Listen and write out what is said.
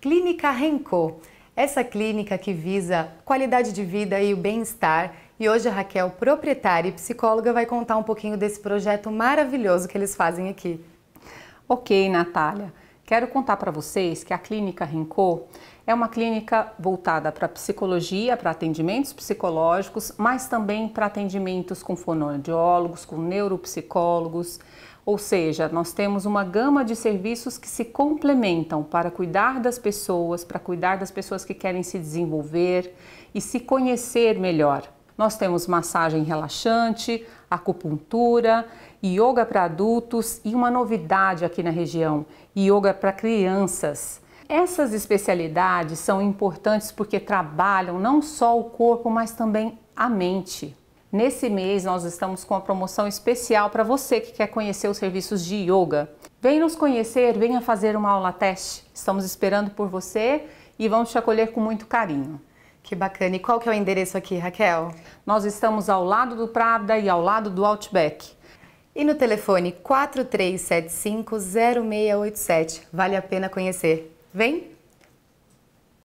Clínica Renko. Essa clínica que visa qualidade de vida e o bem-estar. E hoje a Raquel, proprietária e psicóloga, vai contar um pouquinho desse projeto maravilhoso que eles fazem aqui. Ok, Natália. Quero contar para vocês que a clínica Rincô é uma clínica voltada para psicologia, para atendimentos psicológicos, mas também para atendimentos com fonoaudiólogos, com neuropsicólogos, ou seja, nós temos uma gama de serviços que se complementam para cuidar das pessoas, para cuidar das pessoas que querem se desenvolver e se conhecer melhor. Nós temos massagem relaxante, acupuntura, yoga para adultos e uma novidade aqui na região, yoga para crianças. Essas especialidades são importantes porque trabalham não só o corpo, mas também a mente. Nesse mês nós estamos com uma promoção especial para você que quer conhecer os serviços de yoga. Vem nos conhecer, venha fazer uma aula teste. Estamos esperando por você e vamos te acolher com muito carinho. Que bacana. E qual que é o endereço aqui, Raquel? Nós estamos ao lado do Prada e ao lado do Outback. E no telefone 4375-0687. Vale a pena conhecer. Vem!